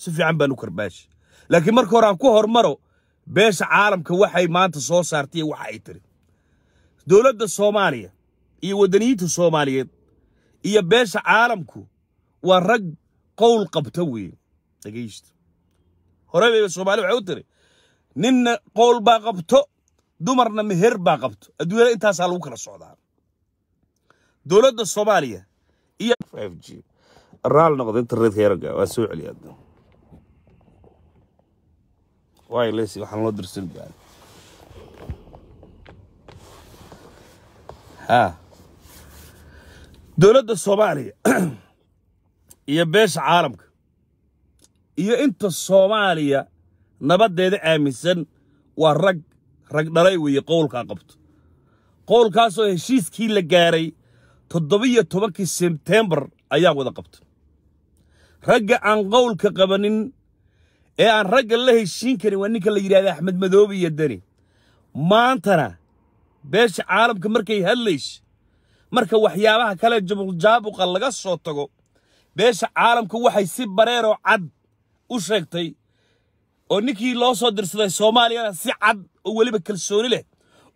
si fiican baan u karbaashi laakiin marka hore aan ku hormaro beesha caalamka waxay maanta soo saartay waxa ay tiri dowladda soomaaliya iyo waddaniyiinta soomaaliyeed iyo beesha caalamku waa rag qowl qabta weeye dhegaysta hore soomaali waxay u tiri ninna qowl baa qabto dumarna meher baa qabto adduunyada intaasaa lagu kala socdaa dowladda soomaaliya iyo g raal noqda internetka yaragga waa soo celiya hadda waay waxaan loo dirsan baa ha dowladda soomaaliya iyo beesha caalamka iyo inta soomaaliya nabaddeeda aaminsan waa rag rag dhalay weeye qowlkaa qabto qowlkaasoo heshiiskii la gaaray toddobiyo tobankii sebtembar ayaa wada qabta ragga aan qowlka qabanin ee aan ragga la heshiin karin waa ninka la yidhahda axmed madoobe iyo deni maantana beesha caalamka markay hadlayso marka waxyaabaha kale jabuljaabuqa laga soo tago beesha caalamka waxay si bareer oo cad u sheegtay oo ninkii loo soo dirsaday soomaaliyana si cad oo weliba kalsooni leh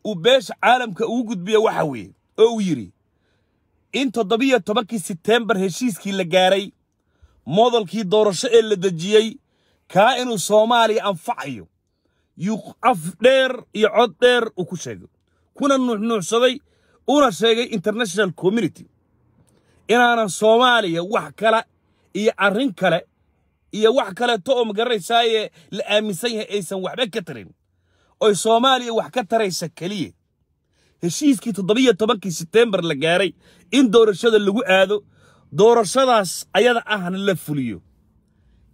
uu beesha caalamka ugu gudbiyo waxa weeye oo uu yidhi in toddobiyo tobankii sebteembar heshiiskii la gaaray moodalkii doorasho ee la dejiyey kaa inuu soomaaliya anfacayo yuu af dheer iyo cod dheer uu ku sheego kuna nuuxnuuxsaday una sheegay international community inaanan soomaaliya wax kale iyo arrin kale iyo wax kaleeto oo magaranaysaaye la aaminsan yahay aysan waxba ka tarin oy soomaaliya wax ka taraysa keliya heshiiskii toddobiyo tobankii sebteembar la gaaray in doorashada lagu aado doorashadaas ayada ahna la fuliyo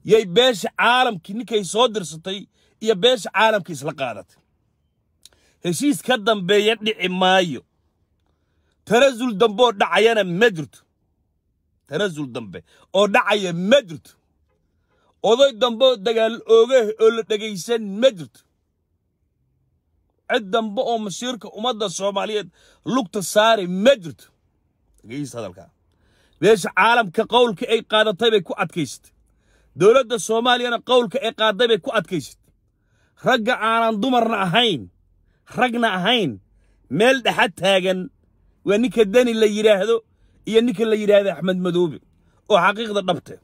yay beesha caalamkii ninkay soo dirsatay iyo beesha caalamkii isla qaadatay heshiis ka dambeeya dhici maayo tarasul dambe oo dhacayana ma jirto tarasul dambe oo dhacaya ma jirto oday dambe oo dagaal oogah oo la dhegaysan ma jirto cid dambe oo mashiirka ummadda soomaaliyeed lugta saari ma jirto dhegaysta hadalkaa meesha caalamka qowlka ay qaadatay bay ku adkaysatay dowladda soomaaliyana qowlka ay qaadday bay ku adkaysatay ragga aanan dumarna ahayn ragna ahayn meel dhexad taagan waa ninka deni la yidhaahdo iyo ninka la yidhaahdo axmed madoobe oo xaqiiqda dhabte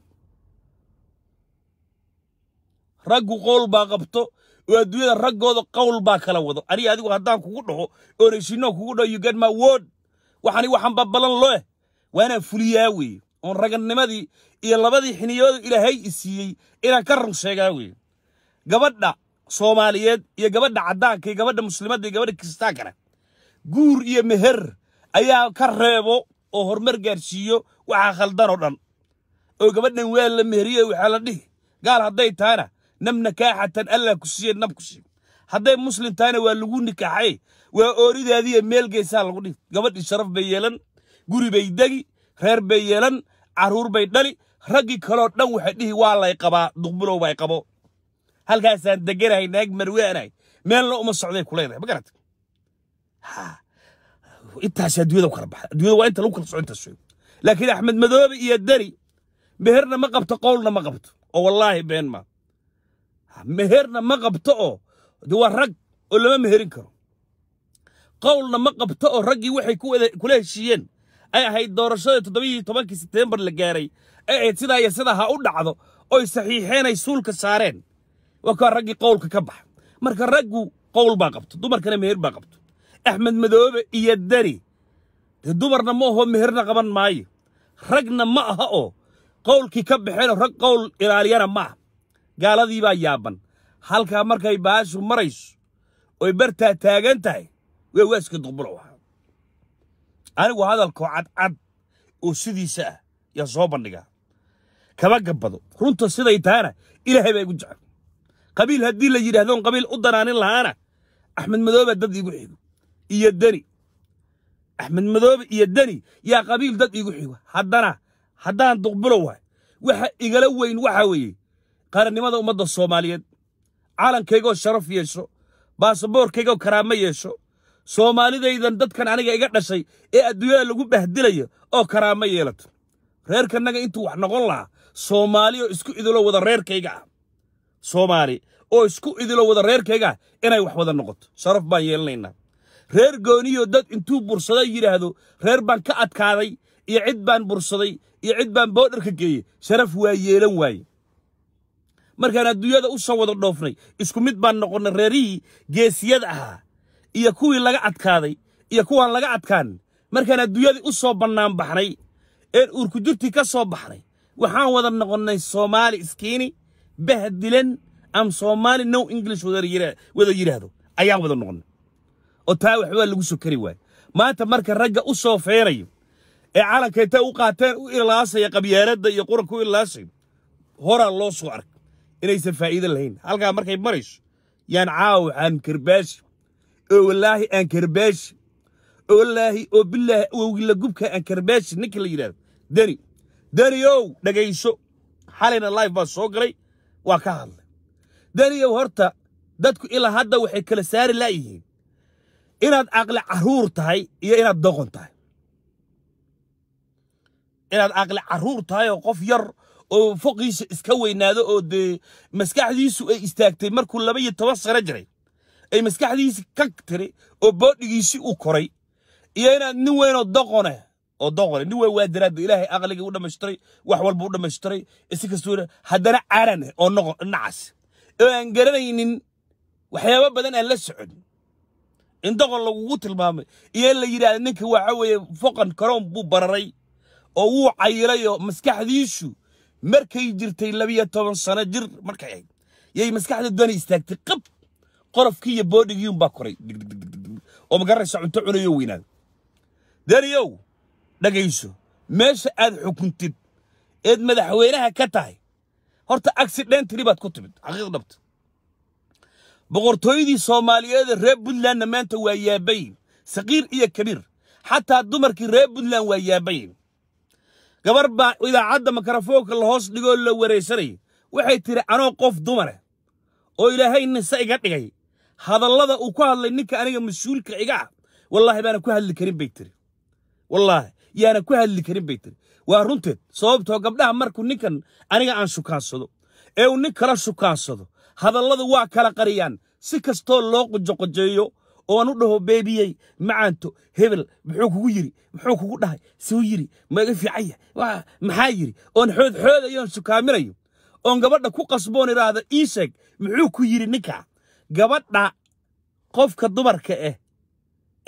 raggu qowl baa qabto oo adduunyada raggooda qowl baa kala wado aniga adigu haddaan kugu dhaho oon kugu dhaho you get my word waxani waxan babalan loo eh waana fuliyaa weeye oon ragannimadii iyo labadii xiniyoodu ilaahay i siiyey inaan ka run sheegaa weye gabadha soomaaliyeed iyo gabadha caddaanka iyo gabadha muslimadda iyo gabadha kiristaankana ah. guur iyo meher ayaa ka reebo oo horumar gaarsiiyo waxaa khaldanoo dhan oo gabadhan waa la meheriye waxaa la dhihi gaal hadday tahana nab nakaaxatan allah ku siiye nab ku siiyo hadday muslim tahana waa lagu nikaxay waa ooridaadiiyo meel geesaa lagu dhihi gabadhii sharaf bay yeelan guribay degi reer bay yeelan caruur bay dhali raggii kaloo dhan waxay dhihi waa lay qabaa duqbulow bay qabo halkaasaan deganahay naag marweanahay meelna uma socday ku leedahay ma garat intaasaa dunyada u kala baxda addunyada waa inta lagu kala socon taas laakiin axmed madoobe iyo deri meherna ma qabto qowlna ma qabto oo wallaahi been ma meherna ma qabto oo de waa rag oo lama meherin karo qowlna ma qabto oo raggii waxay ku kula heshiiyeen ay ahayd doorashada toddobaiyo tobankii sebtembar la gaaray ay ahayd sidaa iyo sidaa ha u dhacdo oy saxiixeen ay suulka saareen waa kuwaa raggii qowlka ka baxa marka raggu qowl baa qabto dumarkana meher baa qabto axmed madoobe iyo dani dee dumarna ma aho meherna qaban maayo ragna ma aha oo qowlkii ka baxeenoo rag qowl ilaaliyana ma ah gaaladiibaa yaaban halkaa markay baashu marayso oy bartaa taagan tahay way waaska waa anigu hadalkoo cadcad oo sidiisa ah yaa soo bandhigaa kama gabbado runta siday tahana ilaahay baa igu jecel qabiil haddii la yidhaahdoon qabiil u danaanin lahaana axmed madooba dad iigu xigo iyo deni axmed madoobe iyo deni yaa qabiil dad iigu xigo haddana haddaan duqbulo waay waxa igala weyn waxaa weeye qarannimada ummadda soomaaliyeed calankaygoo sharaf yeesho baasaboorkaygoo karaamo yeesho soomaalidaydan dadkan aniga iga dhashay ee adduunyada lagu bahdilayo oo karaamo yeelato reerkanaga intuu wax noqon lahaa soomaali oo isku idilo wada reerkayga ah soomaali oo isku idilo wada reerkayga ah inay wax wada noqoto sharaf baan yeelanaynaa reer gooniyo dad intuu bursaday yidhaahdo reer baan ka adkaaday iyo cid baan bursaday iyo cid baan boodharka geeyey sharaf waa yeelan waaye markaan adduunyada u soo wada dhoofnay isku mid baan noqonnay reerihii geesiyada ahaa iyo kuwii laga adkaaday iyo kuwaan laga adkaan markaan adduunyadii u soo bannaan baxnay een uurkudurtii ka soo baxnay waxaan wada noqonnay soomaali iskiini bahdilan am soomaali now english wada yidhaahdo ayaan wada noqonnay oo taa waxbaa lagu soo kari waayo maanta marka ragga u soo feerayo ee calanka intay u qaateen u ilaasaya qabyaaladda iyo quranka u ilaasayo horaa loo soo arg inaysan faa'iido lahayn halkaa markay marayso yaan caawa waxaan karbaashi oo wallaahi aan karbeesh wallaahi oo bilaahi wowgila gubka aan karbeesh ninka la yidhahdo deni deniow dhegayso xalayna life baa soo galay waa ka hadlay deniyow horta dadku ilaa hadda waxay kala saari laayihiin inaad caqli caruur tahay iyo inaad doqon tahay inaad caqli caruur tahay oo qof yar oo foqiisa iska weynaado oo dee maskaxdiisu ay istaagtay markuu laba iyo toban sano jiray ay maskaxdiisi ka tiri oo boodhigiisi u koray iyo inaad nin weynoo doqone oo doqone nin weyn waa daraadda ilaahay aqliga u dhammaystiray wax walba u dhammaystiray si kastoo haddana caran eh, oo noqon dhinacaas oo aan garanaynin waxyaaba badan aan la socon in doqon lagugu tilmaamay iyo in la yidhaahda ninka waxa weeye foqan karoon buu bararay oo wuu cayiray maskaxdiisu markay jirtay labiyo toban sano jir markay ahayd yay maskaxda doona istaagtay qab qorofkii iyo boodhigiiun baa koray oo magaranaysa cunto cunayo weynaada deriyow dhagayso meesha aad xukuntid eed madaxweynaha ka tahay horta accidentary baad ku timid xaqiiq dhabta boqortooyadii soomaaliyeede reer puntlandna maanta waa yaabayn saqiir iyo kabiir xataa dumarkii reer puntland waa yaabayin gabar baa idaacadda makarafoonka la hoos dhigoo la waraysanayay waxay tiri anoo qof dumare eh. oo ilaahay nise iga dhigay hadallada uu ku hadlay ninka aniga mas-uulka xiga ah wallaahi baana ku hadli karin bay tiri wallaahi yaana ku hadli karin bay tiri waa runteed sababtoo gabdhaha markuu ninkan aniga aan shukaansado ee uu nin kala shukaansado hadallada waa kala qariyaan si kastoo loo qojoqojeeyo oan u dhaho beebiyey macaanto hebel muxuu kugu yiri muxuu kugu dhahay suu yiri maga fiicanya maxaa yiri oon xoodxoodayo oon oon gabadha ku qasboon idhaahda ii sheeg muxuu ku yiri ninkaa gabadha qofka dumarka ah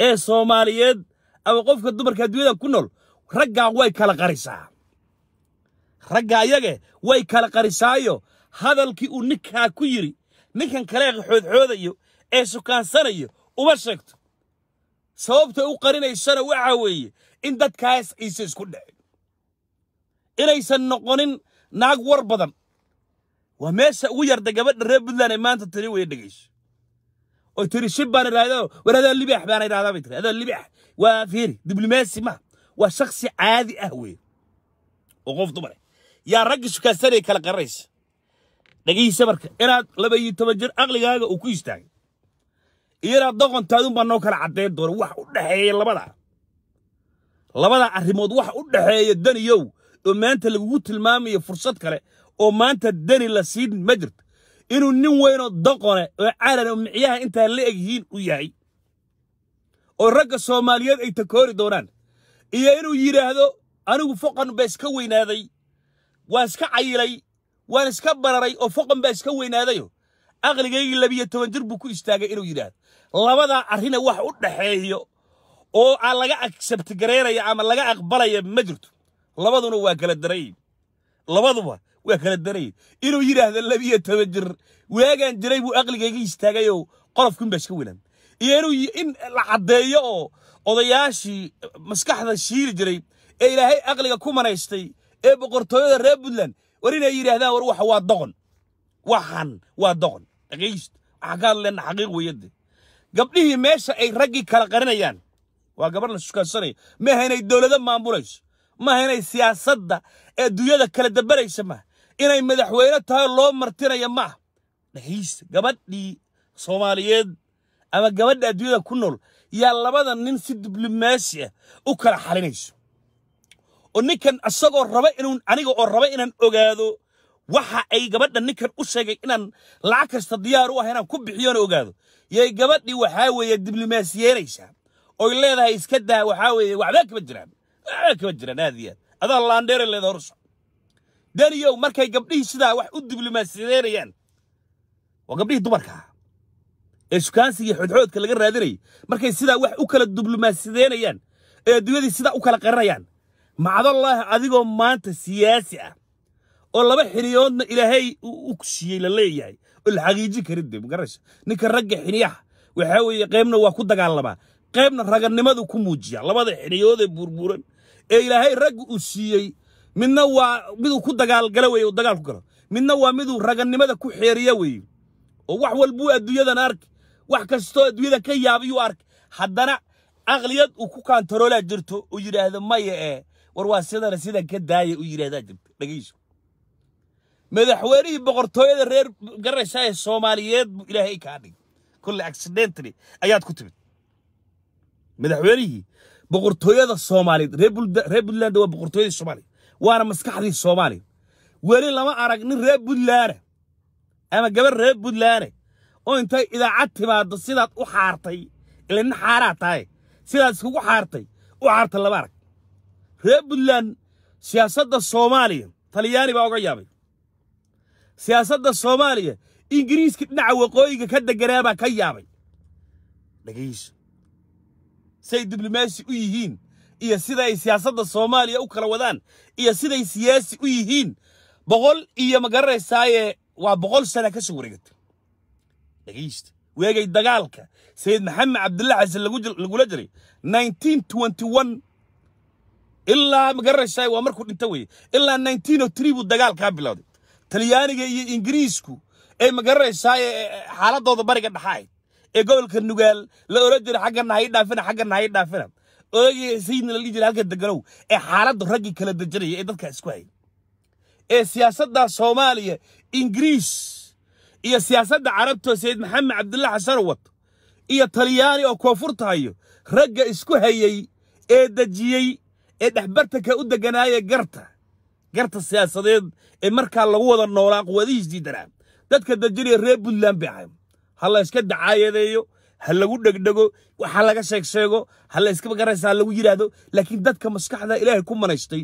ee soomaaliyeed ama qofka dumarka adduunyada ku nool raggaa way kala qarisaa ragga ayage way kala qarisaayo hadalkii uu ninkaa ku yidhi ninkan kalee xoodxoodayo ee sukaansanayo uma sheegto sababta u qarinaysana waxaa weeye in dadkaas aysa isku dhicin inaysan noqonin naag war badan waa meesha ugu yarda gabadha reer buntland ee maanta tani waya dhegayso oo tiri shib baan idhaahdo war adoo libaax baan idhahdaa bay tiri adoo libaax waa fiiri diblomaasi ma waa shaksi caadi ah wey oo qof dumare yaa raggi shukaansanay kala qaranaysa dhegihisa marka inaad laba iyo toban jir aqligaaga uu ku istaagay iyo inaad doqontaadunbaa noo kala caddayn doona wax u dhexeeya labadaa labadaa arrimood wax u dhexeeya daniyow oo maanta lagugu tilmaamayo fursad kale oo maanta dani la siin ma jirto inuu nin weynoo doqone oo calan oo micyaha intaa la egyihiin u yahay oo ragga soomaaliyeed ay takoori doonaan iyo inuu yidhaahdo anigu foqan baa iska weynaaday waan iska cayilay waan iska bararay oo foqan baa iska weynaadayo aqligaygii labiyo toban jir buu ku istaagay inuu yidhaahdo labadaa arrine wax u dhaxeeyo oo aan laga agsabtigaraynaya ama laga aqbalaya ma jirto labaduna waa kala darayn labaduba waa kala daray inuu yidhaahdo labiyo toban jir waagaan jiray buu aqligayga istaagayoo qolofkiin baa iska welan iyo in la caddeeyo oo odayaashii maskaxda shiili jiray ee ilaahay aqliga ku manaystay ee boqortooyada reer puntland war inay yidhaahdaan war waxa waa doqon waxan waa doqon dhageeyst waxaan ka hadlayna xaqiiq weeyade gabdhihii meesha ay raggii kala qarinayaan waa gabar la shukaansanaya maaha inay dowlado maamulayso maaha inay siyaasadda adduunyada kala dabaraysa maaha inay madaxweyne tahay loo martinaya maaha dhagiis gabadhii soomaaliyeed ama gabadha adduunyada ku nool yaa labada nin si diblomaasi ah u kala xalinayso oo ninkan isagoo raba inuu aniga oo raba inaan ogaado waxa ay gabadha ninkan u sheegay inaan lacag kasta diyaar u ah inaan ku bixiyoona ogaado yay gabadhii waxaa weeye diblomaasiyeenaysaa oy leedahay iska daa waxaa weeye waxbaa kama jiraan waxbaa kama jiraan aad iyo aad adaa laandheere leeda horso daniyow markay gabdhihii sidaa wax u diblomaasiyadeynayaan waa gabdhihii dumarka ee sukaansigii xodxoodka laga raadinayay markay sidaa wax u kala diblomaasiyadeynayaan ee adduunyadii sidaa u kala qarinayaan macdallaahi adigoo maanta siyaasi ah oo laba xiniyoodna ilaahay u kushiyey la leeyahay oo la xaqiijin karin dee magarasha ninka ragga xiniyaha waxaa weeye qaybna waa ku dagaalamaa qaybna raganimadu ku muujiya labada xiniyoodee buurbuuran ee ilaahay ragga uu siiyey midna waa miduu ku dagaalgala wey dagaal ku galo midna waa miduu raganimada ku xeeriya weeye oo wax walbuu adduunyadan arki wax kastoo adduunyada ka yaabiyuu arki haddana aqliyad uu ku kaantaroolaa jirto uu yidhaahdo maya ee eh, war waa sidana sidan ka daaya uu yidhaahdaa jirta dhegeyso madaxweynihii boqortooyada reer garaysaa ee soomaaliyeed buu ilaahay kaa dhigay kulle accidentally ayaad ku timid madaxweynihii boqortooyada soomaaliyeed reer buntland waa boqortooyada soomaaliya waana maskaxdii soomaaliya weli lama arag nin reer buntlaana ama gabar reer buntlaane oo intay idaacad timaaddo sidaad u xaartay ilina xaaraa tahay sidaad iskugu xaartay u xaarta lama arag reer buntland siyaasadda soomaaliya talyaani baa uga yaabay siyaasadda soomaaliya ingiriiska dhinaca waqooyiga ka deganaa baa ka yaabay dhegayso say diblomaasi u yihiin iyo sida ay siyaasadda soomaaliya u kala wadaan iyo siday siyaasi u yihiin boqol iyo ma waa boqol sana ka soo wareegatay dhegaysta weegay dagaalka sayid maxamed cabdulla xasan lagula jiray nineteen ilaa ma waa markuu dhinta weye ilaa nineteen o oh buu dagaalkaa bilowday talyaaniga iyo ingiriisku ee ma xaaladooda bariga dhaxaayd ee gobolka nugaal la oran jiray xagga ha i dhaafina xaggana ha dhaafina ooye sayidna ladhii jira halka deganow ee xaaladda raggii kala dejinaya ee dadkaa isku hayay ee siyaasadda soomaaliya ingiriis iyo siyaasadda carabto sayid maxamed cabdulla xasano wato iyo talyaani oo koonfurta hayo ragga isku hayey ee dejiyey ee dhexbartanka u deganaaya garta garta siyaasadeed ee markaa lagu wada noolaa quwadihiis diidanaa dadka dejinaya reer puntland bay ahay ha la yska dacaayadeeyo ha lagu dhegdhego waxa laga sheegsheego ha layskaba garaysa ha lagu yidhaahdo laakiin dadka maskaxda ilaahay ku manaystay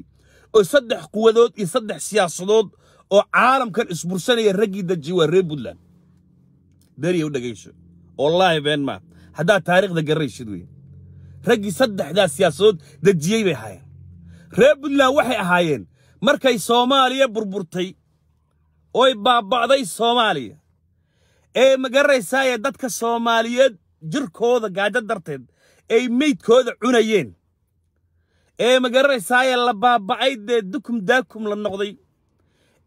oo saddex quwadood iyo saddex siyaasadood oo caalamkan isbursanaya raggii dajiy waa reer puntland beriya u dhegayso wallaahi been maa haddaad taariikhda gararaysid wey raggii saddexdaas siyaasadood dejiyey bay ahaayeen reer puntland waxay ahaayeen markay soomaaliya burburtay oy baaba'day soomaaliya ee ma garanaysaaye dadka soomaaliyeed jirkooda gaajo darteed ay meydkooda cunayeen ee ma la baaba'ay dee dukum daakum la noqday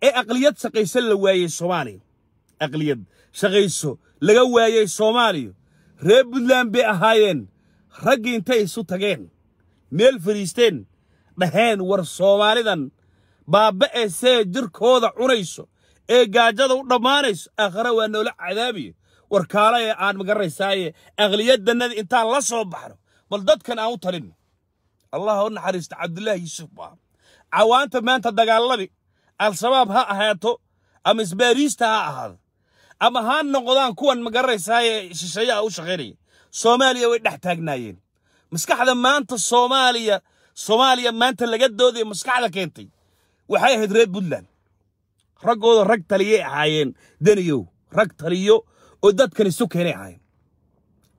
ee aqliyad shaqayso la waayey soomaaliya aqliyad shaqayso laga waayey soomaaliya reer puntland bay ahaayeen raggii intay isu tageen meel fadhiisteen dhaheen war soomaalidan baaba'e jirkooda cunayso ee gaajada u dhammaanayso aakhare waa noola cadaabiya warkaalaye aan magaranaysaaye aqliyadannada intaan la soo baxno bal dadkan aan u talinno allah u naxariista cabdulaahi yuusuf baa cawaanta maanta dagaalladi al-shabaab ha ahaato ama isbaariista ha ahaado ama ha noqdaan kuwan magaranaysaaye shisheeyaha u shaqaynaya soomaaliya way dhex taagnaayeen maskaxda maanta soomaaliya soomaaliya maanta laga doodaya maskaxda keentay waxay ahayd reer puntland raggooda rag taliyay ahaayeen daniyow rag taliyo oo dadkani keenay ahayn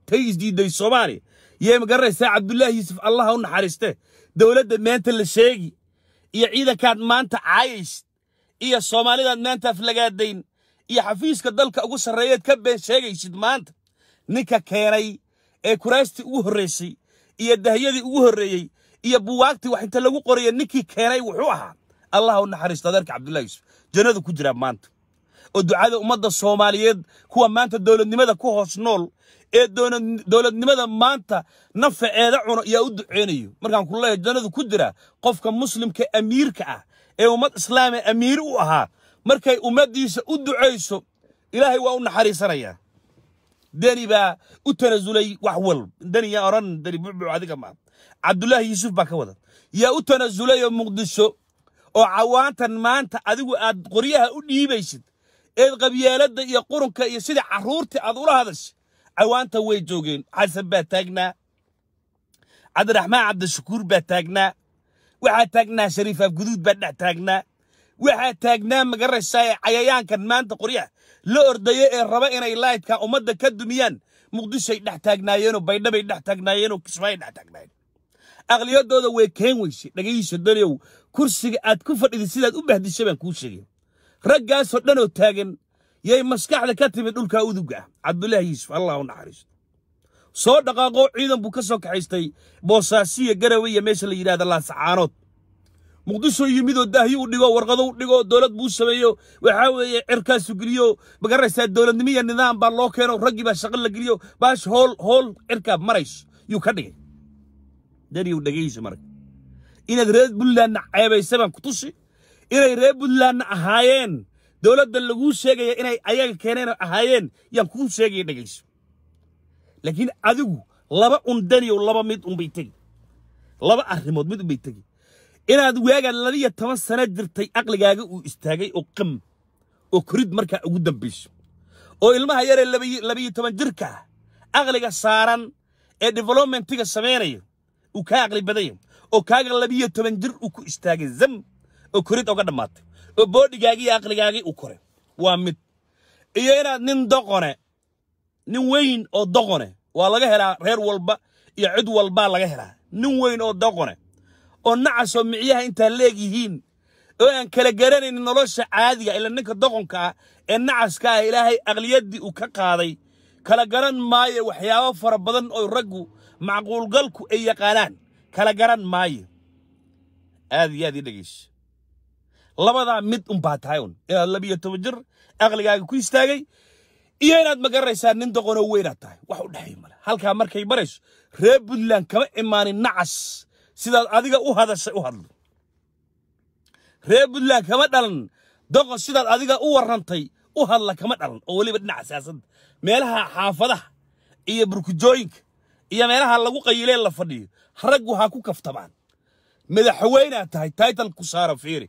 tay isdiiday soomaaliya yee ma garanaysaa cabdulaahi yuusuf allaha u naxariiste dowladda meenta la sheegi iyo ciidankaad maanta caayaysid iyo soomaalidaad maanta aflagaadayn iyo xafiiska dalka ugu sarreeyeed ka been sheegaysid maanta ninka keenay ee kuraastii ugu horreysay iyo dahyadii ugu horreeyey iyo buwaagtii wax inta lagu qorayo ninkii keenay wuxuu ahaa allaha u naxariisto adeerka cabdullahi yuusuf jannadu ku jiraa maanta oo ducada ummadda soomaaliyeed kuwa maanta dowladnimada ku hoos nool ee dowladnimada maanta nafaceeda cuno ayaa u duceynayo markaan ku leeyahay jannadu ku jira qofka muslimka amiirka ah ee ummad islaame amiir u ahaa markay ummaddiisa u ducayso ilaahay waa u naxariisanaya deni baa u tanasulay wax walb deniya oran deni bucbuc adiga maa cabdulaahi yuusuf baa ka wada yaa u tanasulay oo muqdisho oo cawaantan maanta adigu aad qoryaha u dhiibaysid eed qabyaaladda iyo qurunka iyo sidai carruurtii aad ula hadashay cawaanta way joogeen xasan baa taagnaa cabdiraxmaan cabdishakuur baa taagnaa waxaa taagnaa shariif afguduud baa dhex taagnaa waxaa taagnaa magarashaa ee cayayaankan maanta qoryaha la ordayo ee raba inay laydka ummadda ka dumiyaan muqdishoay dhex taagnaayeenoo baydhabay dhex taagnaayeenoo kismaayoy dhex taagnaayeen aqliyadooda way keen weysay dhagahiisa daliyow kursiga aad ku fadhidid sidaad u bahdishay baan kuu sheegay raggaasoo dhan oo taagan yay maskaxda ka timid dhulkaa uduga ah cabdulaahi yuusuf allah u naxariisto soo dhaqaaqoo ciidan buu ka soo kaxaystay boosaasiya garawe iyo meesha la yidhahda laasacaanood muqdisho yimidoo daahyo u dhigo warqado u dhigo dowlad buu sameeyo waxaa weeye cirkaasu geliyo magaraysaa dowladnimo nidaam baa loo keeno raggii baa shaqo la geliyo baash hool hool cirkaa marayso yuu ka dhigay daniyow dhegayso marka inaad reer buntlandna ceebaysa baan ku tusi inay reer puntlandna ahaayeen dowladda laguu sheegaya inay ayaga keeneen ahaayeen yaan kuu sheegaya dhegayso laakiin adigu laba undaniyow laba mid unbay tegi laba arrimood mid unbay tegi inaad waaga labiyo toban sano jirtay aqligaaga uu istaagay oo qam oo korid markaa ugu dambayso oo ilmaha yaree labiyo toban jirka aqliga saaran ee developmentiga samaynaya uu kaa aqli badayo oo kaaga labiyo toban jir uu ku istaagay zam oo korid oga dhammaatay oo boodhigaagii iyo aqligaagii u koray waa mid iyo inaad nin doqone nin weyn oo doqone waa laga helaa reer walba iyo cid walbaa laga helaa nin weyn oo doqone oo nacasoo micyaha intaa leeg yihiin oo aan kala garanaynin nolosha caadiga ah, ila ninka doqonka ah ee nacaska ah ilaahay aqliyaddii uu ka qaaday kala garan maayo waxyaabo fara badan oo raggu macquulgalku ay yaqaanaan kala garan maayo aad iyo aad ii dhegeysa labadaa mid unbaa tahay un inaad labiyo toban jir aqligaaga ku istaagay iyo inaad magaranaysaa nin doqonoo weynaad tahay wax u dhexay male halkaa markay marayso reer puntland kama imaanin nacas sidaad adiga u hadashay u hadlo reer puntland kama dhalan doqon sidaad adiga u warantay u hadla kama dhalan oo weliba dhinaca siyaasadda meelaha xaafadaha iyo burkujooyinka iyo meelaha lagu qayileen la fadhiyo raggu ha ku kaftamaan madaxweynaad tahay taytal ku saara fiiri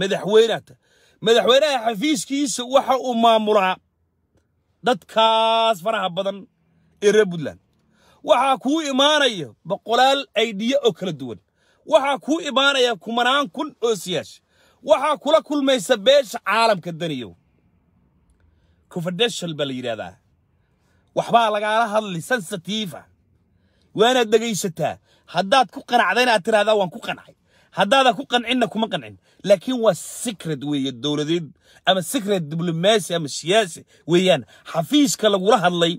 madaxweynata madaxweynaha xafiiskiisa waxa uu maamulaa dadkaas faraha badan ee reer puntland waxaa kuu imaanaya boqolaal aydiya oo kala duwan waxaa kuu imaanaya kumanaan kun oo siyaash waxaa kula kulmaysa beesha caalamka daniyow confidential baa la yidhahdaa waxbaa lagaala hadli sensitiifa ah. waanaad dhegaysataa haddaad ku qanacda inaad waan ku qancay haddaada ku qancinna kuma qancin laakiin waa secret weeye dowladeed ama secret diblomaasi ama siyaasi weeyaan xafiiska lagula hadlay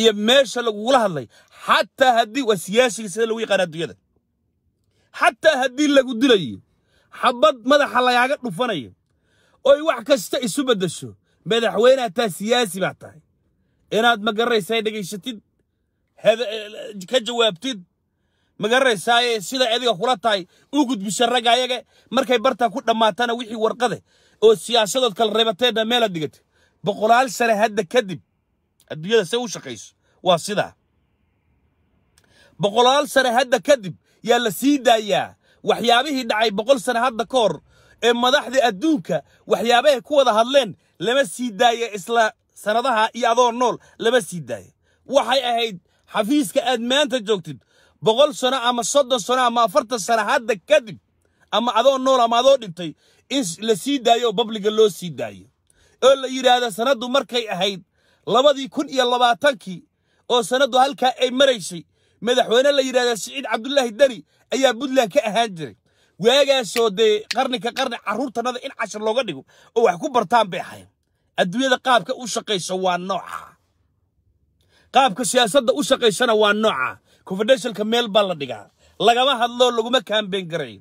iyo meesha lagula hadlay xataa haddii waa siyaasiga sida lagu yaqaan adduunyada xataa haddii lagu dilayo xabad madaxa lagaaga dhufanayo oy wax kasta isu beddesho madaxweyne hataa siyaasi baa tahay inaad ma dhegaysatid eh, ka jawaabtid ma garanaysaaye siday adiga kula tahay u gudbisa ragga ayaga markay bartaa ku dhammaatana wixii warqade oo siyaasadood kala reebateenna meela dhigata boqolaal sane hadda kadib adduunyada se u shaqayso waa sidaa boqolaal sane hadda kadib yaa la sii daayaa waxyaabihii dhacay boqol sane hadda ka hor ee madaxda adduunka waxyaabahay ku wada hadleen lama sii daaya isla sannadaha iyo adoo nool lama sii daaya waxay ahayd xafiiska aad maanta joogtid boqol sano ama soddon sano ama afartan sano hadda kadib ama adoo nool ama adoo dhintay in la sii daayo oo babliga loo sii daayo oo la yidhaahda sanaddu markay ahayd labadii kun iyo labaatankii oo sanaddu halkaa ay maraysay madaxweyne la yidhahda siciid cabdulaahi deni ayaa puntland ka ahaan jiray waagaasoo dee qarninka qarni carruurtannada in cashar looga dhigo oo wax ku bartaan bay ahayd adduunyada qaabka u shaqaysa waa nooca qaabka siyaasadda u shaqaysana waa noocaa confedershalka meel baa la dhigaa lagama hadlo laguma kaambeyn garayo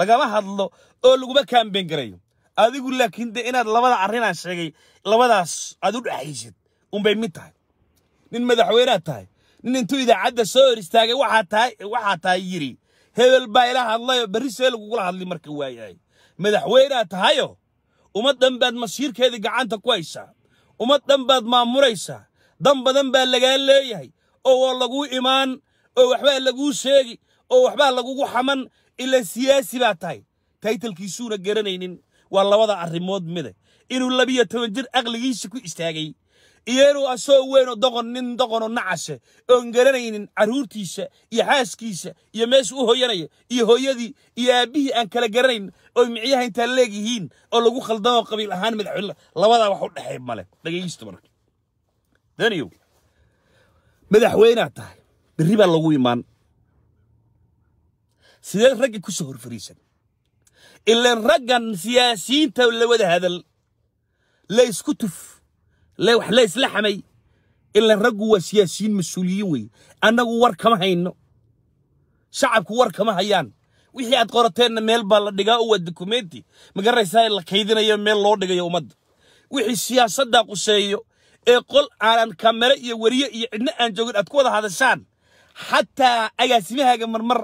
lagama hadlo oo laguma kaambeyn garayo adigu laakiin dee inaad labada arrinaan sheegay labadaas aad u dhexaysid unbay mid tahay nin madaxweynead tahay nin intuu idaacadda soo hor istaagay waxaa tahay yidhi hebel baa ila hadlayo berisee lagugula hadlay marka waayahay madaxweynead tahayo ummad dhan baad masiirkeedii gacanta ku haysaa ummad dhan baad maamuraysaa dan badan baa lagaa leeyahay oo waa laguu imaan oo waxbaa laguu sheegi oo waxbaa lagugu xaman ila siyaasi baa tahay taytalkiisuuna garanaynin waa labada arrimood mide inuu labiyo toban jir aqligiisa ku istaagay iyo inuu asoo weyno doqon nin doqono nacashe oon garanaynin carruurtiisa iyo xaaskiisa iyo meesha u hooyanaya iyo hooyadii iyo aabbihii aan kala garanayn oo micyaha intaa leeg yihiin oo lagu khaldamo qabiil ahaan madaxweyne labadaa wax u dhexay male dhegaysta marka daniyow madaxweynaad tahay berri baa lagu imaan sidee raggi ku soo hor ilaan raggan siyaasiyiinta lawada hadal laysku tuf wax laysla xamay ilaan raggu waa siyaasiyiin mas-uuliyiin weeye annagu war kama hayno shacabku war kama hayaan wixii aad qorateenna meel baa la dhigaa uwaa waa dukumenti magaraysaa la kaydinayo meel loo dhigayo ummadda wixii siyaasaddaa quseeyo ee qol aanan kamero iyo weriye iyo cidno aan joogin aad ku wada hadashaan xataa agaasimahaaga marmar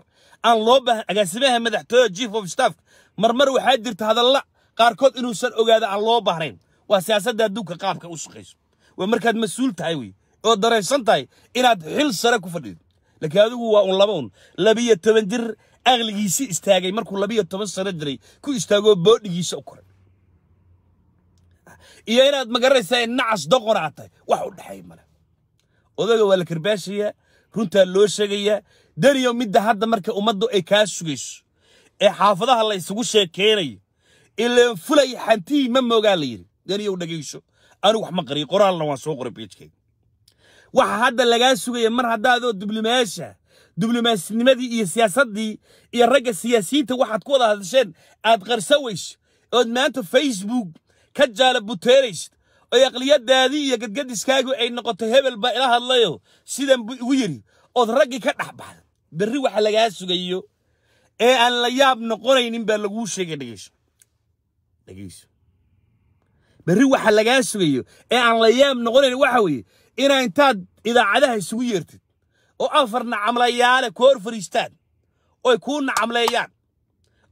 aan loo baahan agaasimaha madaxtooyada chief of staff marmar waxaa jirta hadalla qaarkood inuusan ogaada aan loo baahnayn waa siyaasadda adduunka qaabka u shaqayso waa markaad mas-uul tahay wey oo daraysan tahay inaad xil sare ku fadhido laakiin adigu waa un laba un labiyo toban jir aqligiisi istaagay markuu labiyo toban sano jiray ku istaagoo boodhigiisa u koray iyo inaad magaranaysaa nacas doqon aad tahay wax u dhexay male odayga waa la karbaashayaa runtaa loo sheegayaa daniyo midda hadda marka ummaddu ay kaa sugayso ee xaafadaha laysugu isugu sheekaynayo ileen fulay xantihii ma moogaa la yidhi daniyow dhegayso anigu wax ma qariyo qoraalna waan soo qoray biijkayga waxa hadda lagaa sugaya mar haddaadoo dublimayaasha diblomaasinimadii iyo siyaasaddii iyo ragga siyaasiyiinta waxaad ku wada hadasheen aad qarsa weyso ood maanta facebook ka jaala buteelaysid oy aqliyadaadii iyo gadgadiskaagu ay noqoto hebel baa ila hadlayo sidan buu igu yidhi ood raggii ka dhex baxda berri waxa lagaa sugayo ee aan la yaab noqonaynin baa laguu sheegay dhegeyso dhegeyso berri waxa lagaa sugayo ee aan la yaab noqonaynin waxa weeye inaa intaad idaacadaha isugu yeertid oo afar nacamlayaale koor hor fariistaad oy kuu nacamleeyaan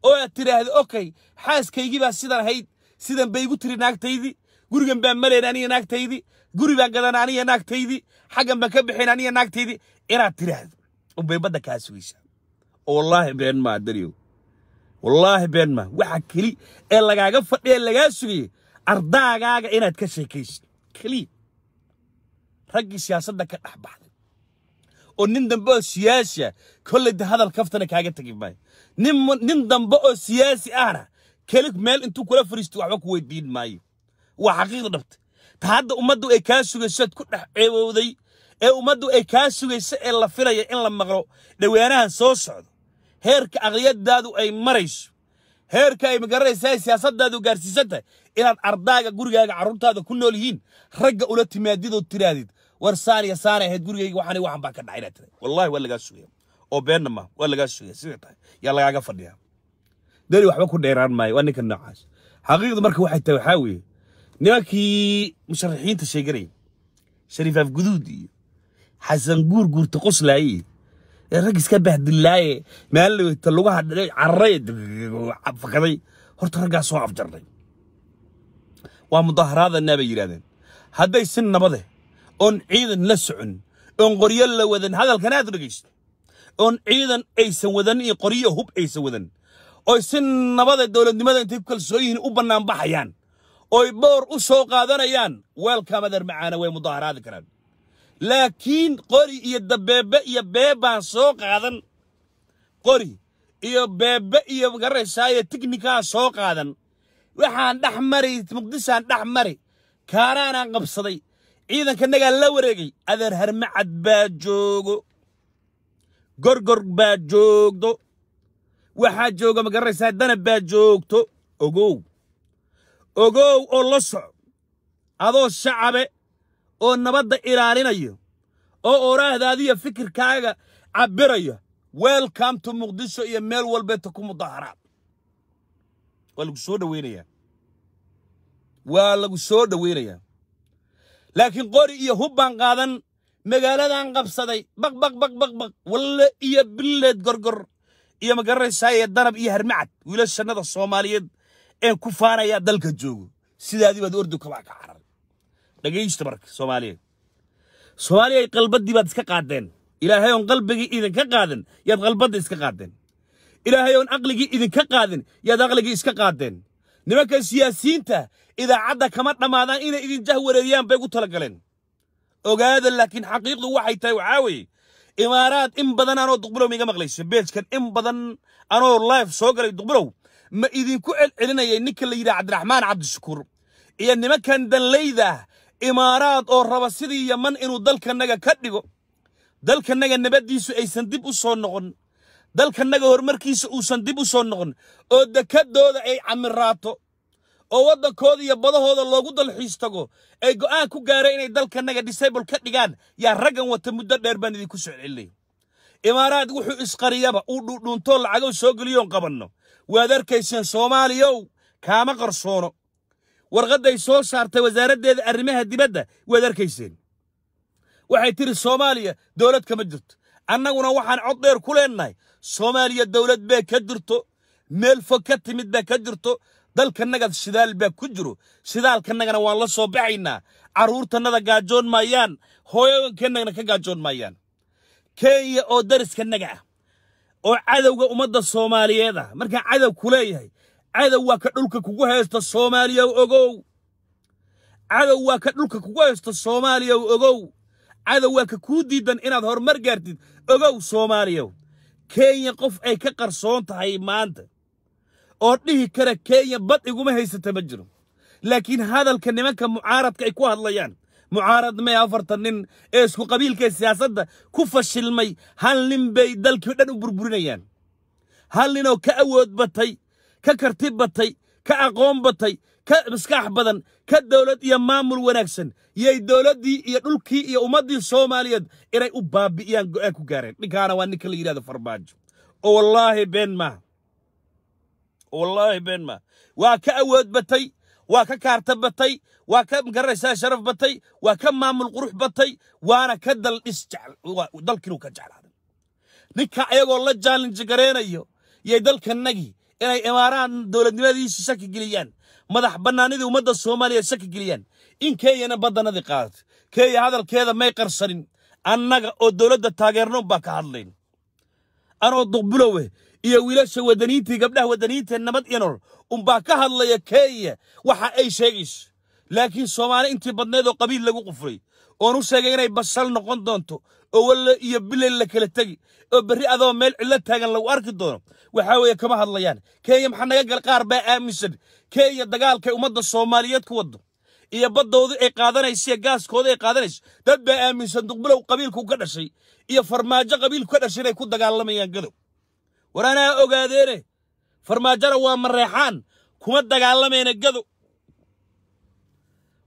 oo aad tidhaahdo okay xaaskaygii baa sidan ahayd sidan bay igu tiri naagtaydii gurigan baan maleyn aniga naagtaydii guri baan gadan aniga naagtaydii xaggan baan ka bixayn aniga naagtaydii inaad tiraahdo unbay badda kaa sugaysaa oo wallaahi been maa daryow wallaahi been maa waxa keli ee lagaaga fadhiya lagaa sugayay ardaagaaga inaad ka sheekaysa keliya raggii siyaasadda ka dhex baxday oo nin dambe oo siyaasi ah kolleyda hadal kaftana kaaga tegi maayo nin dambe oo siyaasi ahna keli meel intuu kula fariisto waxba ku weydiin maayo waa xaqiiqda dhabta ta hadda ummaddu ay kaa sugayso ku dhex ceebowday ee ummaddu ay kaa sugayso ee la filaya in la maqlo dhawaanahan soo socdo heerka aqyadaadu ay marayso heerka ay magaranaysaa siyaasadaadu gaarsiisan tahay inaad ardaaga gurigaaga caruurtaada ku nool yihiin ragga ula timaadidood tiraadid war saaniya saana ahayd gurigayga waxaan waxan baa ka dhacay inaad tiray wallahi waa lagaa sugaya oo beenna maaha waa lagaa sugaya sidii tahay yaa lagaaga fadhiyaa deri waxba ku dheeraan maayo waa ninka noocaas xaqiiqda marka waxay tahay waxaa weeye nimankii musharaxiinta sheegaray shariifaaf guduud iyo xasan guur guurta qoslaaye ee rag iska bahdillaaye maalaweyta lugaha dhadhe cararaya fakaday horta raggaa soo afjarnay waa mudaaharaadannaa bay yidhahdeen hadday si nabade eh, oon ciidan la socon oon qoryo la wadan hadalkanaad dhegaysto oon ciidan aysan wadan iyo qoryo hub aysan wadan oy si nabada dowladnimada intay ku kalsoon yihiin u bannaanbaxayaan oy boor u soo qaadanayaan weelkamadar macaana way mudaaharaadi karaan laakiin qori iyo dabeebe iyo bee soo qaadan qori iyo beebe iyo garanaysaayo tiknikaa soo qaadan waxaan dhex mari muqdisaan dhex mari kaaraanaan qabsaday ciidanka ciidankanagaa la wareegay adeer harmacad baa joogo gorgor baa joogdo waxaa jooga ma garanaysaa danab baad joogto ogow ogow oo la soco adoo shacabe oo nabadda ilaalinayo oo oraahdaadiyo fikirkaaga cabbiraya weelkamtu muqdisho iyo meel walbeeta ku mudaharaad waa lagu soo dhaweynayaa waa lagu soo dhoweynayaa laakiin qori iyo hub qaadan magaaladan qabsaday baqbaq baqbaqbaq walle iyo billeed gorgor iyo ma ee danab iyo harmacad wiilashannada soomaaliyeed ee ku faanaya dalka joogo sidaadii baad ordu kabaa ka carar dhegaysta marka soomaaliyeed soomaaliya qalbaddii baad iska qaadeen ilaahay oon qalbigii idinka qaadin yaad qalbadda iska qaadeen ilaahay oon aqligii idinka qaadin yaad aqligii iska qaadeen nimanka siyaasiyiinta idaacadda kama dhammaadaan inay idin jahwareeriyaan bay ugu tala galeen ogaada laakiin xaqiiqdu waxay tahay waxaa weeye imaaraad in badan anoo duqbulow miiga maqlaysa beejkan in badan anoo life soo galay duqbulow ma idinku celcelinayay ninka la yidhaha cabdiraxmaan cabdishukuur iyo nimankan danlayda imaaraad oo raba sidii yaman inuu dalkanaga ka dhigo dalkanaga nabaddiisu aysan dib u soo noqon dalkanaga horumarkiisa uusan dib u soo noqon oo dekadooda ay camiraato oo waddankooda iyo badahooda loogu dalxiistago tago ay go'aan ku gaara inay dalkanaga disable ka dhigaan yaa raggan wata muddo dheer baan idinku soo imaaraad wuxuu isqariyaba uu dhuudhuunto lacagow soo geliyoon qabanno waad arkayseen soomaaliyow kaama qarsoono warqadday soo saartay wasaaraddeeda arrimaha dibadda waad arkayseen waxay tidhi soomaaliya dowlad kama jirto annaguna waxaan cod dheer ku leennahay soomaaliya dowlad baa ka jirto meel fog ka timid baa ka jirto dalkannaga shidaal baa ku jiro shidaalkanagana waan la soo baxaynaa carruurtannada gaajoon maayaan hooyooyinkannagana ka gaajoon maayaan kenya oo dariskanaga ah oo cadowga ummadda soomaaliyeed ah markaan cadow ku leeyahay cadow waa ka dhulka kugu haysta soomaaliyaw ogow cadow waa ka dhulka kugu haysta soomaaliyaw ogow cadow waa ka kuu diidan inaad horumar gaartid ogow soomaaliyow kenya qof ay ka qarsoon tahay maanta oo dhihi kara kenya bad iguma haysata ma jiro laakiin hadalka nimanka mucaaradka ay ku hadlayaan mucaarad mee afartan nin ee isku qabiilkae siyaasadda ku fashilmay hal nin bay dalkii dhan u burburinayaan hal ninoo ka awood batay ka karti batay ka aqoon batay ka maskaax badan ka dawlad iyo maamul wanaagsan yay dawladdii iyo dhulkii iyo ummaddii soomaaliyeed inay u baabi'iyaan go'aan ku gaareen ninkaana waa ninka la yidhahdo farbaajo wallaahi been maaha wallaahi been ma waa ka awood batay waa ka kaarta batay waa ka magaraysaa sharaf batay waa ka maamul qurux batay waana ka daldhis dalkiinuu ka jeclaaday ninka ayagoo la jaalinji garaynayo yay dalkanagii inay imaaraan dowladnimadiisi shaki geliyaan madax bannaanidii ummadda soomaaliya shaki geliyaan in keeyana baddanadii qaadatay keeya hadalkeeda may qarsanin annaga oo dowladda taageernoon baa ka hadlayn anoo duqbulowe eh, iyo wiilasha wadaniintii gabdhaha wadaniinta nabad iyo nolol unbaa ka hadlaya kenya waxa ay sheegayso laakiin soomaali intii badneed oo qabiil lagu qufulay oon u sheegay inay basal noqon doonto oo walle iyo bilel la kala tegi oo berri adoo meel cillo taagan lagu arki doono waxaa weeye kama hadlayaan kenya maxaa naga gal qaar baa aaminsan kenya dagaalkay ummadda soomaaliyeed ku waddo iyo baddoodu ay qaadanayso iyo gaaskooda ay qaadanayso dad baa aaminsan duqbulow qabiilku ka dhashay iyo farmaajo qabiilku ka dhashay inay ku dagaalamayaan gadow war ogaadeene farmaajara waa mareexaan kuma dagaalamayna gado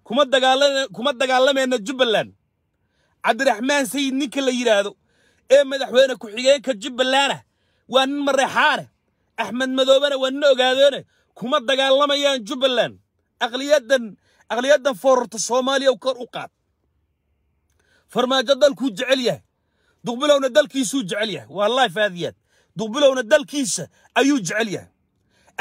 kuma kuma dagaalameyna jubbaland cabdiraxmaan sayid ninka la yidhaahdo ee madaxweyne ku-xigeenka jubbalandah waa nin mareexaane axmed madoobena waa nin ogaadeene kuma dagaalamayaan jubbaland aqliyaddan aqliyaddan foorarta soomaaliya kor u qaad farmaajo dalkuu jecel yahay duqbilowna dalkiisuu jecel yahay laif aadiyaad duqbilowna dalkiisa ayuu jecel yahay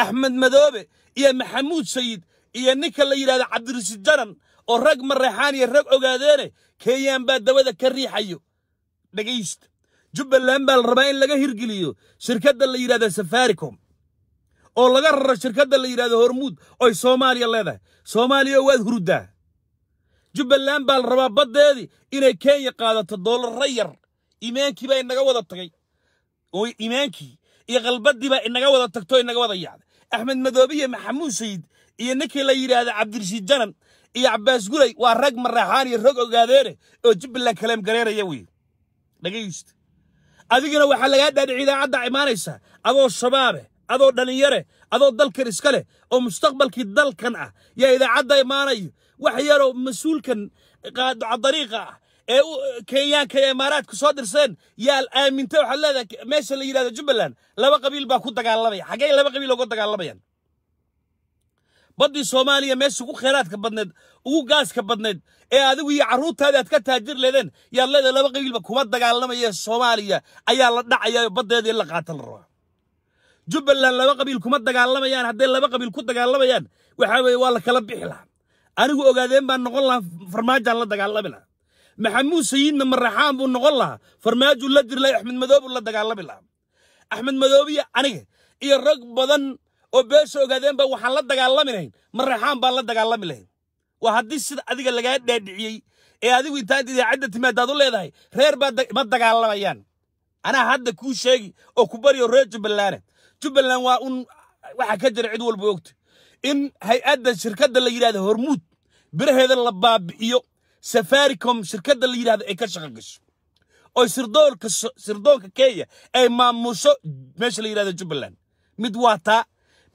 axmed madoobe iyo maxamuud sayid iyo ninka la yidhahda cabdirasiid janan oo rag mareexaan iyo rag ogaadeene kenyaan baa dawada ka riixayo dhegaysta jubbaland baa la rabaa in laga hirgeliyo shirkadda la yidhahda safaricom oo laga raro shirkadda la yidhahdo hormuud oy soomaaliya leedahay soomaaliya waad hurdaa jubbaland baa la rabaa baddeedii inay kenya qaadato doolarra yar imaankii baa inaga wada tagay imaankii iyo qalbadii inaga wada tagto inaga wada yaacday axmed madoobiye maxamuud sayid iyo ninkii la yidhaahda cabdirashiid janan iyo cabaas gulay waa rag maraxaan iyo rog ogaadeere oo jubbaland kaleem gareeraya wey dhegaysta adigana waxaa lagaa dhaadhic idaacadda imaanaysa adoo shabaabe adoo dhallinyare adoo dalkan iska leh oo mustaqbalkii dalkan ah yaa idaacadda imaanayo wax yaroo mas-uulkan qaadocadariiqa ah ee kenyaanka ee imaaraadka soo dirseen yaal aamintay waxaad leedahay meesha la yidhahdo jubbaland laba qabiil baa ku dagaalamaya xaggey laba qabiil uga dagaalamayaan baddii soomaaliya meesha ugu kheyraadka badneed ugu gaaska badneed ee adigu iyo carruurtaadii aad ka taajir leedeen yaad leedahay laba qabiilba kuma dagaalamaya soomaaliya ayaa la dhacayaa baddeeda in la qaata la rabaa jubbaland laba qabiil kuma dagaalamayaan hadday laba qabiil ku dagaalamayaan waxaa weeye waa la kala bixi lahaa anigu ogaadeen baan noqon lahaa farmaajaan la dagaalami lahaa maxamuud sayiidna maraxaan buu noqon lahaa farmaajuu la diri axmed madoobu la dagaalami lahaa axmed madoobiya aniga iyo rag badan oo beesha ogaadeenba waxaan la dagaalaminayn maraxaan baan la dagaalami lahayn waa haddii sida adiga lagaa dhaadhiciyey ee adigu intaad idaacadda timaadaad u leedahay reer baa ma dagaalamayaan anaa hadda kuu sheegi oo ku baryo reer jubbaland jubbaland waa un waxaa ka jira cid walba ogta in hay-adda shirkadda la yidhahda hormuud biraheeda la baabi'iyo safaricom shirkadda la yirahdo ay ka shaqo gasho oo sirdoonka sirdoonka kenya ay maamuso meesha la yidhahdo jubbaland mid waa taa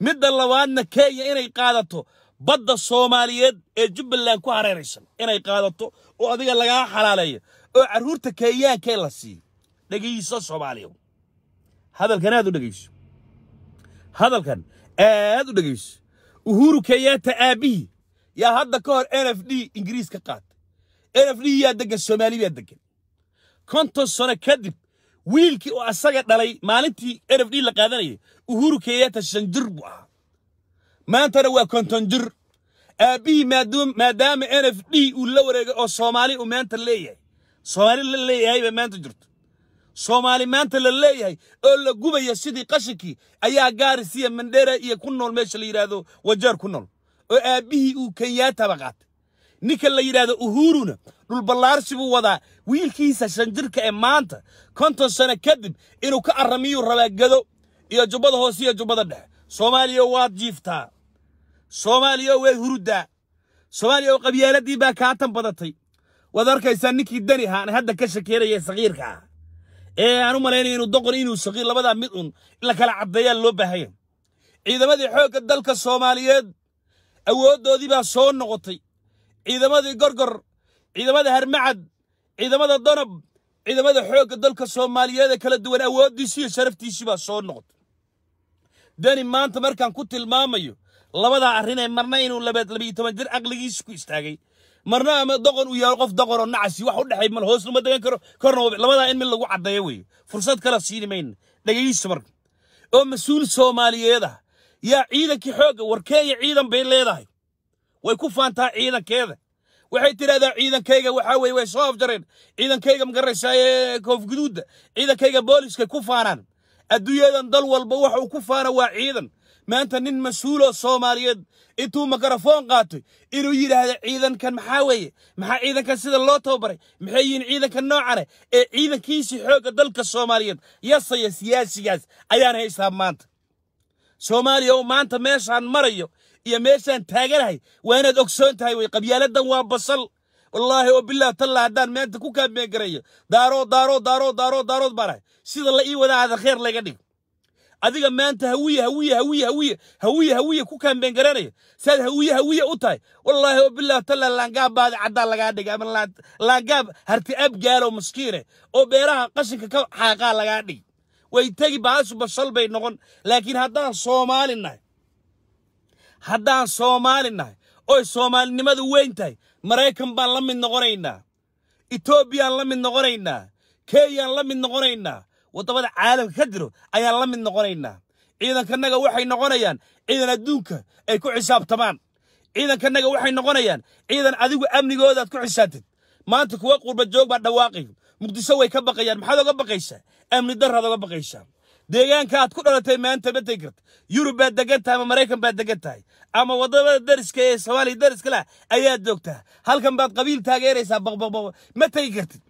midda labaadna kenya inay qaadato badda soomaaliyeed ee jubbaland ku hareeraysan inay qaadato oo adiga lagaa xalaaleeyo oo caruurta kenyaankae la siiyo dhegayso soomaaliya hadalkan aad u dhegayso hadalkan aad u dhegayso uhuru kenyaata aabbihii yaa hadda ka hor n f d ingiriis ka qaad erafliyaa degan baa deggan konton sano kadib wiilkii oo asaga dhalay maalintii eraf dhii la qaadanayay uhuru kenyaata shan jir buu ahaa maantana waa konton jir aabbihii maadaama eraf dhii uu la wareegay oo soomaali uu maanta leeyahay soomaali la leeyahay baa maanta jirto soomaali maanta la leeyahay oo la gubaya sidii qashinkii ayaa gaarisiya mandhera iyo ku nool meesha la yidhaahdo wajaar ku nool oo aabbihii uu kenyaataba qaatay ninka la yidhaahdo uhuruna buu wadaa wiilkiisa shan jirka ee maanta konton sano kadib inuu ka arramiyuu rabaa gado iyo jubbada hoose iyo jubbada dhexe soomaaliya waad jiiftaa soomaaliya waad hurudaa soomaaliya oo qabyaaladii baa kaatan badatay waad arkaysaa ninkii dani ahaan hadda ka shakeeraya sakiirka ah ee aan u malaynaya inuu doqon inuu sakiir labadaa mid un la kala caddeeyaa loo baahaya ciidamadii xoogga dalka soomaaliyeed awooddoodii baa soo noqotay ciidamadii gorgor ciidamada harmacad ciidamada donab ciidamada xoogga dalka soomaaliyeed ee kala duwan awooddiisii iyo sharaftiisii baa soo noqotay deni maanta markaan ku tilmaamayo labadaa arrinee marna inuu labayo toban jir aqligiisi ku istaagay marna ama doqon uu yahay qof doqonoo nacasi wax u dhexay mal hoos lama degan karo korna labadaa in mid lagu caddeeyo weeye fursad kala siini mayna dhegaysi marka oo mas-uul soomaaliyeed ah yaa ciidankii xoogga warkeeya ciidan bay leedahay way ku faantaa ciidankeeda waxay tidhahdaa ciidankayga waxaa weye way soo afjareen ciidankayga magarasaaye eh, koofguduudda ciidankayga booliskay ku faanaan adduunyadan dal walba waxa uu ku faana waa ciidan maanta nin mas-uuloo soomaaliyeed intuu makarafoon qaatay inuu yidhaahda ciidankan maxaa weeye maxaa ciidankan sida loo tababaray maxay yihiin ciidanka noocane ee ciidankiisii xoogga dalka soomaaliyeed yasaya siyaasigaas ayaan haystaa maanta soomaaliya oo maanta meeshaan marayo iyo meeshaan taaganahay waa inaad ogsoon tahay wey qabyaaladan waa basal wallaahi oo bilah talla haddaan maanta ku kaabeen garayo daarood daarood daarood daarood baanahay sida la ii wadaada kheer laga dhigo adiga maanta hawiye hawiye hawiye hawiye hawiye hawiye ku kaambeen garanayo saad hawiye hawiye u tahay wallaahi oo bilah tala laangaab baadi caddaa lagaa dhigay ama laangaab harti ab gaalo maskiine eh, oo beeraha qashinka ka xaaqaa lagaa dhig way tegi baasu basal bay noqon laakiin haddaan soomaali nahay haddaan soomaali nahay oy soomaalinimadu weyn tahay maraykan baan la mid noqonaynaa etoobiyaan la mid noqonaynaa kenyaan la mid noqonaynaa waddamada caalamka ka jiro ayaan la mid noqonaynaa ciidankanaga waxay noqonayaan ciidan adduunka ay ku xisaabtamaan ciidankanaga waxay noqonayaan ciidan adigu amnigoodaad ku xisaabtid maanta kuwa qurba joog baa dhawaaqay muqdisho way ka baqayaan maxaad oga baqaysaa amni darraad oga baqaysaa deegaanka aad ku dhalatay maanta ma tegi karta yurub baad degan tahay ama maraykan baad degan tahay ama waddamada dariska ee soomaaliya dariska lah ayaad joogtaa halkan baad qabiil taageeraysaa baqbaqbaq ma tegi kartid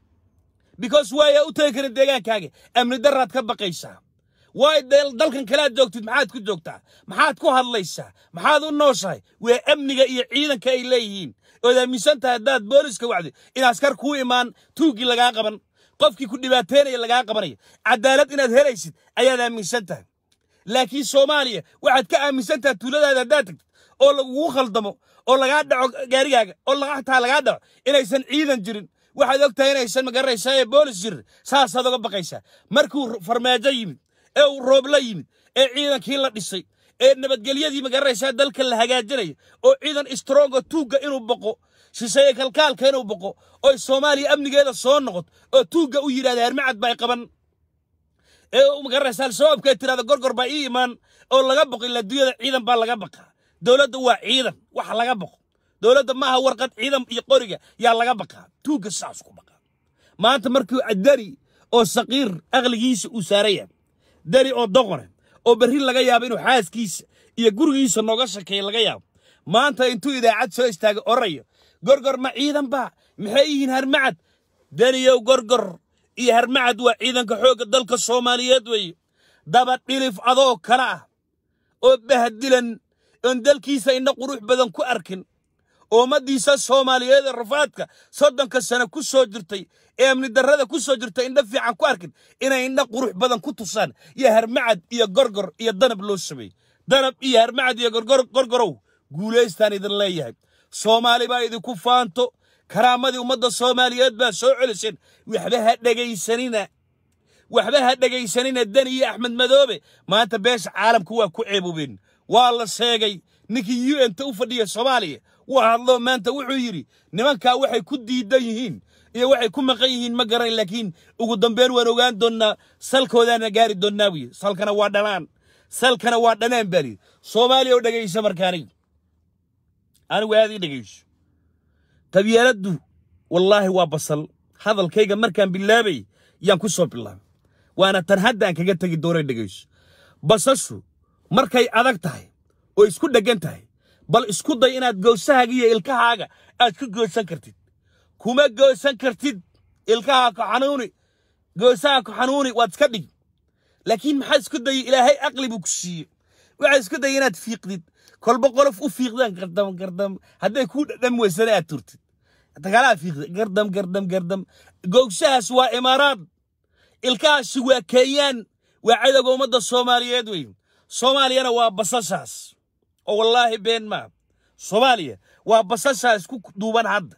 because waayaa u tegi karin deegaankaaga amni darraad ka baqaysaa waay dalkan kalaad joogtid maxaad ku joogtaa maxaad ku hadlaysaa maxaad u nooshahay waa amniga iyo ciidanka ay leeyihiin ood aaminsan tahay haddaad booliska wacdi in askar kuu imaan tuuggii lagaa qaban qofkii ku dhibaateynaya lagaa qabanaya cadaalad inaad helaysid ayaad aaminsan tahay laakiin soomaaliya waxaad ka aaminsan tahay tuuladaada haddaad tagtid oo lagugu khaldamo oo lagaa dhaco gaarigaaga oo laxataa lagaa dhaco inaysan ciidan jirin waxaad og tahay inaysan magaranaysaa ee boolis jirin saasaad oga baqaysaa markuu farmaajo yimid ee uu roobla yimid ee ciidankii la dhisay ee nabadgelyadii magaranaysaa dalka la hagaajinaya oo ciidan strong tuugga inuu boqo shisheeye kalkaalka inuu boqo oy soomaaliya amnigeeda soo noqoto oo tuugga u yidhahda hermacad bay qaban ee magararaysa al-shabaabkay tirahda gorgor baa ii imaan oo laga boqo ilaa dunyada ciidan baa laga baqaa dowladda waa ciidan wax laga boqo dowladda maaha warqad ciidan iyo qoriga yaa laga baqaa tuugga saas ku baqaa maanta markuu adari oo saqiir aqligiisa uu saaraya deri oo doqone oo berri laga yaabo inuu xaaskiisa iyo gurigiisa nooga shakeeya laga yaabo maanta intuu idaacad soo istaaga oraya gorgor ma ciidan maxay yihiin harmacad daniyow gorgor iyo harmacad waa ciidanka xoogga dalka soomaaliyeed weeye daba dhilif adoo kale ah oo bahadilan oon dalkiisa indha qurux badan ku arkin ummaddiisa soomaaliyeed ee rafaadka soddonka sane ku soo jirtay ee amni darrada ku soo jirtay indha fiican ku arkin inay indha qurux badan ku tusaan iyo harmacad iyo gorgor iyo danab loo sameeyey danab iyo harmacad iyo gorgor gorgorow guulaystaan idin leeyahay soomaali baa idinku faanto karaamadii ummadda soomaaliyeed baa soo celiseen waxba ha dhegaysanina waxba ha dhegaysanina deni iyo axmed madoobe maanta beesha caalamku waa ku ceebubeen waa la sheegay ninkii u n ta u fadhiya soomaaliya waa hadloo maanta wuxuu yidhi nimankaa waxay ku diidan yihiin iyo waxay ku maqan yihiin ma garan laakiin ugu dambeyn waan ogaan doonnaa salkoodaana gaari doonnaa buye salkana waa dhalaan salkana waa dhanaan baa liyidhi soomaaliya oo dhegaysa markaanay anigu aad ii dhegayso qabyaaladdu wallaahi waa basal hadalkayga markaan bilaabay yaan ku soo bilaabay waana tan hadda aan kaga tegi doona dhegayso basashu markay adag tahay oo isku dheggan tahay bal isku day inaad goosahaaga iyo ilkahaaga aad ku goosan kartid kuma goosan kartid ilkahaa ku xanuuni goosaha ku xanuuni waad iska dhig laakiin maxaa isku dayay ilaahay aqli buu ku siiye waxaa isku daya inaad fiiqdid kolba qolof u fiiqdaan gardam gardam hadday kuu dhadham weysana aad turtid dagaalaa fiiqda gardam gardam gardam googsahaas waa imaaraad ilkahaasi waa keeyaan waa cadowga ummadda soomaaliyeed weyn soomaaliyana waa basashaas oo oh, wallaahi been maa soomaaliya waa basashaas ku duuban hadda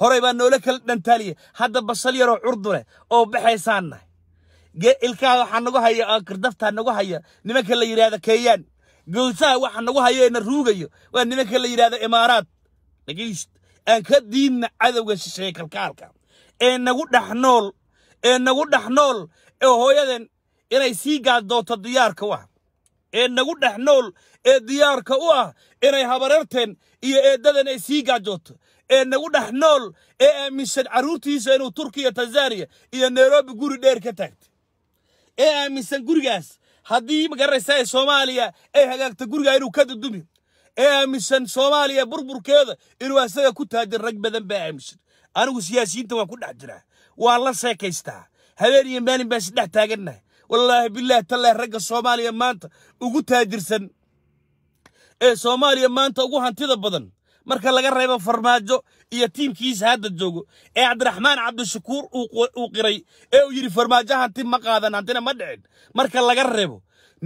horey baa noola kala dhantaaliya hadda basal yaroo curdu leh oo baxaysaannahay ilkaha waxaa nagu haya kirdaftaa nagu haya nimanka la yidhaahda keeyaan gowsaha waxaa nagu hayeena ruugayo waa nimanka la yidhaahda imaaraad dhegeyst aan ka diidna cadowga shisheeye kalkaalka ee nagu dhex nool ee nagu dhex nool ee hooyadan inay sii gaadoonto diyaarka u ah ee nagu dhex nool ee diyaarka u ah inay habararteen iyo eeddadan ay sii gaajooto ee nagu dhex nool ee aaminsan carruurtiisa inuu turkiya tanzaniya iyo nairobi guri dheer ka taagto ee aaminsan gurigaas haddii magararaysa ee soomaaliya ay hagaagta gurigaa inuu ka dudumi ee aaminsan soomaaliya burburkeeda inuu isaga ku taajir rag badan baa aaminsan anigu siyaasiyiinta waan ku dhex jiraa waa la sheekaystaa habeen iyo maalin baan isdhex taagannahay wallaahi bilaahi tallaah ragga soomaaliya maanta ugu taajirsan ee soomaaliya maanta ugu hantida badan marka laga reebo farmaajo iyo tiimkiisa hadda joogo ee cabdiraxmaan cabdishakuur uu qiray ee uu yidhi farmaajo hanti ma qaadan hantina ma dhicin marka laga reebo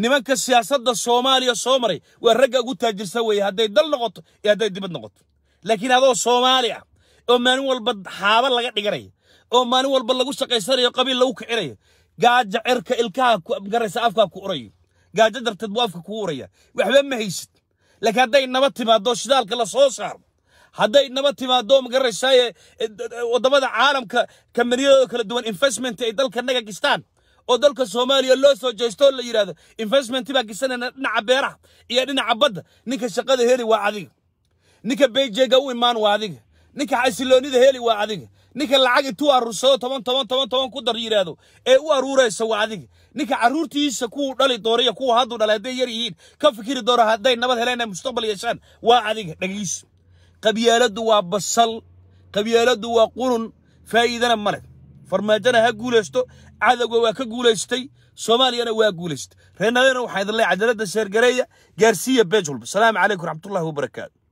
nimanka siyaasadda soomaaliya soo maray waa ragga ugu taajirsan weeye hadday dal noqoto iyo hadday dibad noqoto laakiin adoo soomaali ah oo maalin walba xaaba laga dhiganaya oo maalin walba lagu shaqaysanayo qabiil lagu kicinayo gaaja cirka ilkaha ku garaysa afkaa ku urayo gaajo darteed buu afka kugu uraya waxba ma haysid laakiin hadday nabad timaado shidaalka la soo saaro hadday nabad timaado magaranaysaaye eh, waddamada caalamka kambaniyadooda kala duwan investment ay dalka naga gistaan oo dalka soomaaliya loo soo jeesto la yidhahdo investment baa gisanayna dhinaca beeraha iyo dhinaca badda ninka shaqada heli waa adiga ninka beejeega u imaan waa adiga ninka xasiloonida heli waa adiga ninka lacag intuu aruursado toban toban toban toban ku dar yidhaahdo ee u aruuraysa waa adiga ninka caruurtiisa kuwuu dhali doona kuwa hadduu dhalay hadday yar yihiin ka fikiri doono hadday nabad heleen ay mustaqbal yeeshaan waa adiga dhegayso qabyaaladdu waa basal qabyaaladdu waa qurun faa'iidana male farmaajana ha guulaysto cadowga waa ka guulaystay soomaaliyana waa guulaystay reernadena waxaa idin leeyahay cadaaladda seergareeya gaarsiiya beej walba salaamu calaykum raxmatullahi wabarakaatu